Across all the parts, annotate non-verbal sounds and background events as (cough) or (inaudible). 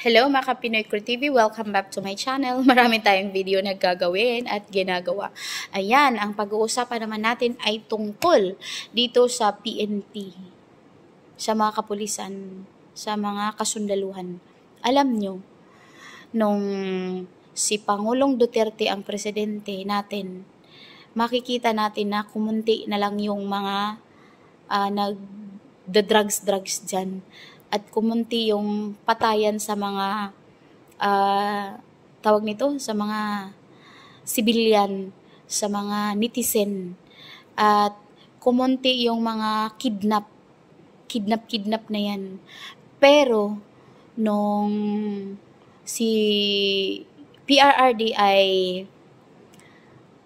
Hello mga Kapinoy Crew TV, welcome back to my channel. (laughs) Marami tayong video na gagawin at ginagawa. Ayan, ang pag-uusapan naman natin ay tungkol dito sa PNP, sa mga kapulisan, sa mga kasundaluhan. Alam nyo, nung si Pangulong Duterte ang presidente natin, makikita natin na kumunti na lang yung mga uh, ah, nag the drugs drugs dyan at kumunti yung patayan sa mga uh, tawag nito sa mga civilian, sa mga netizen at kumunti yung mga kidnap kidnap kidnap na yan. Pero nung si PRRD ay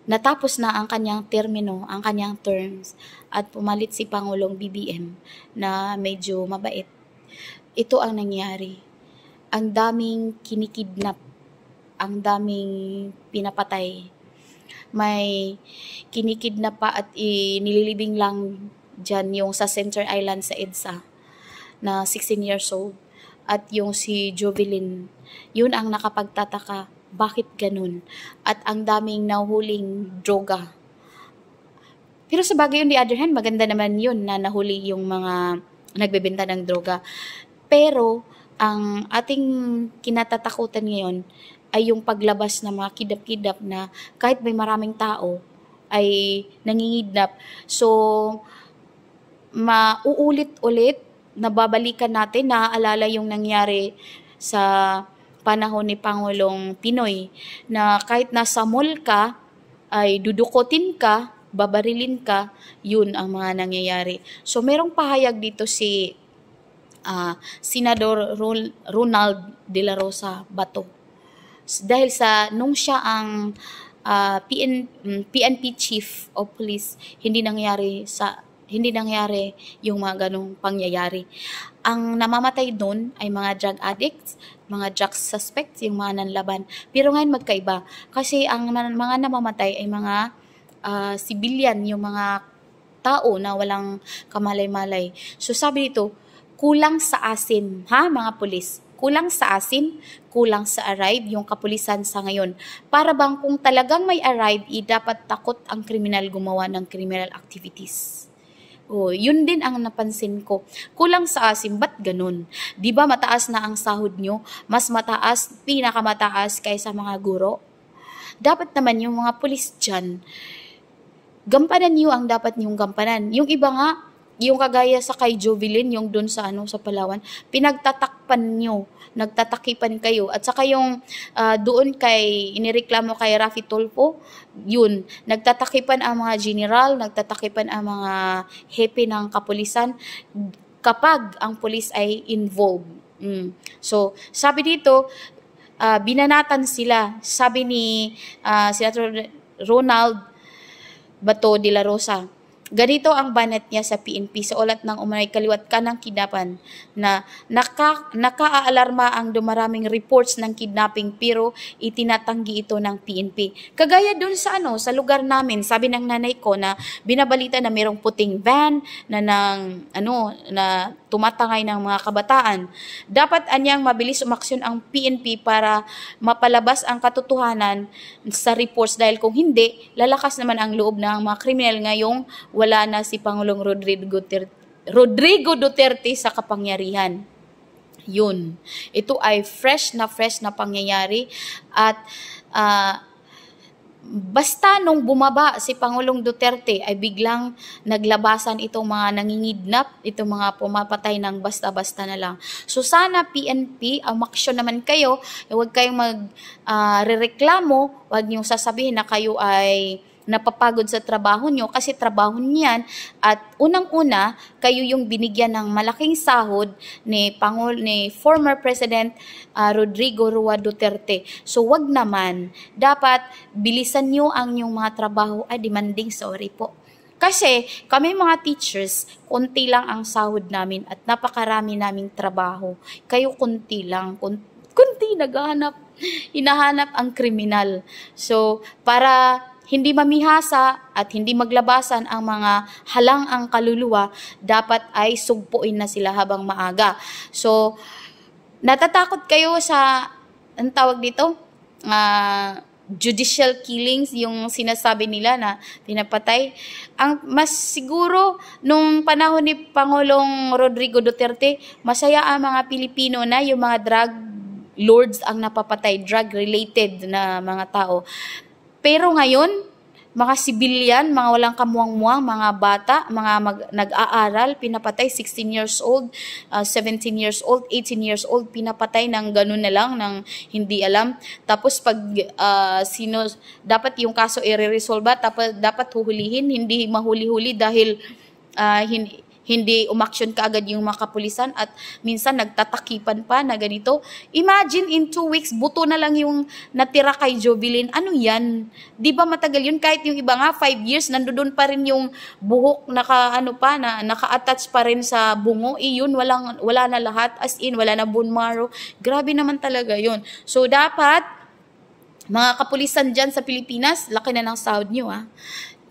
natapos na ang kanyang termino, ang kanyang terms, at pumalit si Pangulong BBM na medyo mabait ito ang nangyari. Ang daming kinikidnap, ang daming pinapatay. May kinikidnap pa at inililibing lang dyan yung sa Center Island sa EDSA na 16 years old. At yung si Jovelin, yun ang nakapagtataka. Bakit ganun? At ang daming nahuling droga. Pero sa bagay on the other hand, maganda naman yun na nahuli yung mga nagbebenta ng droga. Pero, ang ating kinatatakutan ngayon ay yung paglabas ng mga kidap-kidap na kahit may maraming tao ay nangingidnap. So, mauulit-ulit, nababalikan natin, naaalala yung nangyari sa panahon ni Pangulong Pinoy na kahit nasa mall ka, ay dudukotin ka, babarilin ka, yun ang mga nangyayari. So, merong pahayag dito si uh, Senador Ronald De La Rosa Bato. Dahil sa nung siya ang uh, ah, PN, mm, PNP Chief of Police, hindi nangyari sa hindi nangyari yung mga ganong pangyayari. Ang namamatay doon ay mga drug addicts, mga drug suspects, yung mga nanlaban. Pero ngayon magkaiba kasi ang mga namamatay ay mga uh, ah, civilian, yung mga tao na walang kamalay-malay. So sabi dito, kulang sa asin, ha mga pulis? Kulang sa asin, kulang sa arrive yung kapulisan sa ngayon. Para bang kung talagang may arrive, eh, dapat takot ang kriminal gumawa ng criminal activities. Oh, yun din ang napansin ko. Kulang sa asim, ba't ganun? Di ba mataas na ang sahod nyo? Mas mataas, pinakamataas kaysa mga guro? Dapat naman yung mga pulis dyan, gampanan nyo ang dapat nyong gampanan. Yung iba nga, yung kagaya sa kay Jovelin, yung doon sa ano sa Palawan, pinagtatakpan nyo, nagtatakipan kayo. At saka yung uh, doon kay inireklamo kay Rafi Tolpo, yun, nagtatakipan ang mga general, nagtatakipan ang mga hepe ng kapulisan kapag ang pulis ay involved. Mm. So, sabi dito, uh, binanatan sila. Sabi ni uh, Senator Ronald Bato de la Rosa, Ganito ang banat niya sa PNP sa ulat ng umanay kaliwat kanang kidnapan na naka, nakaalarma ang dumaraming reports ng kidnapping pero itinatanggi ito ng PNP. Kagaya dun sa ano sa lugar namin, sabi ng nanay ko na binabalita na mayroong puting van na nang ano na tumatangay ng mga kabataan. Dapat anyang mabilis umaksyon ang PNP para mapalabas ang katotohanan sa reports dahil kung hindi, lalakas naman ang loob ng mga kriminal ngayong wala na si Pangulong Rodrigo Duterte Rodrigo Duterte sa kapangyarihan. Yun. Ito ay fresh na fresh na pangyayari at uh, Basta nung bumaba si Pangulong Duterte ay biglang naglabasan itong mga nangingidnap, itong mga pumapatay ng basta-basta na lang. So sana PNP, umaksyon naman kayo, eh, huwag kayong mag uh, rereklamo, huwag niyong sasabihin na kayo ay napapagod sa trabaho nyo kasi trabaho niyan at unang-una kayo yung binigyan ng malaking sahod ni Pangul ni former President uh, Rodrigo Rua Duterte. So wag naman dapat bilisan niyo ang yung mga trabaho ay demanding sorry po. Kasi kami mga teachers, konti lang ang sahod namin at napakarami naming trabaho. Kayo konti lang, konti, konti naghahanap, hinahanap ang kriminal. So, para hindi mamihasa at hindi maglabasan ang mga halang ang kaluluwa, dapat ay sugpuin na sila habang maaga. So, natatakot kayo sa, ang tawag dito? Uh, judicial killings, yung sinasabi nila na pinapatay. Ang mas siguro, nung panahon ni Pangulong Rodrigo Duterte, masaya ang mga Pilipino na yung mga drug lords ang napapatay, drug-related na mga tao. Pero ngayon, mga sibilyan, mga walang kamuang-muang, mga bata, mga mag, nag-aaral, pinapatay 16 years old, uh, ah, 17 years old, 18 years old, pinapatay ng ganun na lang, ng hindi alam. Tapos pag uh, sino, dapat yung kaso i-resolve, dapat, dapat huhulihin, hindi mahuli-huli dahil uh, hin, hindi umaksyon kaagad yung mga kapulisan at minsan nagtatakipan pa na ganito. Imagine in two weeks, buto na lang yung natira kay Jovelyn. Ano yan? Di ba matagal yun? Kahit yung iba nga, five years, nandoon pa rin yung buhok naka, ano pa, na, naka-attach pa rin sa bungo. Iyon, eh, walang, wala na lahat. As in, wala na bone marrow. Grabe naman talaga yun. So, dapat, mga kapulisan dyan sa Pilipinas, laki na ng sahod nyo ah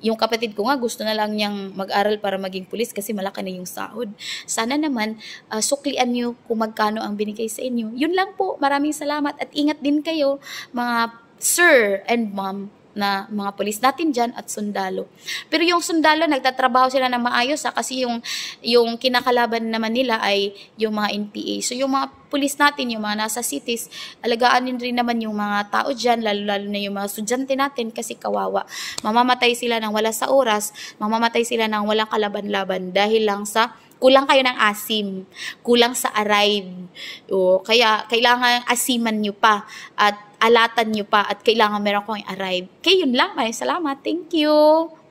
yung kapatid ko nga gusto na lang niyang mag-aral para maging pulis kasi malaki na yung sahod. Sana naman uh, suklian niyo kung magkano ang binigay sa inyo. Yun lang po. Maraming salamat at ingat din kayo mga sir and ma'am na mga polis natin dyan at sundalo. Pero yung sundalo, nagtatrabaho sila na maayos ha, ah, kasi yung, yung kinakalaban naman nila ay yung mga NPA. So yung mga polis natin, yung mga nasa cities, alagaan din rin naman yung mga tao dyan, lalo-lalo na yung mga sudyante natin kasi kawawa. Mamamatay sila ng wala sa oras, mamamatay sila ng walang kalaban-laban dahil lang sa kulang kayo ng asim, kulang sa arrive. O, kaya kailangan asiman nyo pa at alatan nyo pa at kailangan meron kong arrive. Okay, yun lang. Maraming salamat. Thank you.